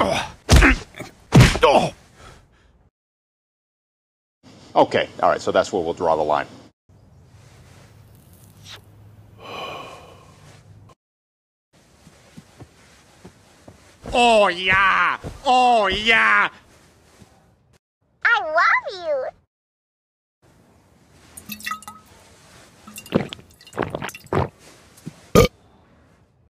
Oh. Okay, all right, so that's where we'll draw the line. Oh, yeah! Oh, yeah! I love you!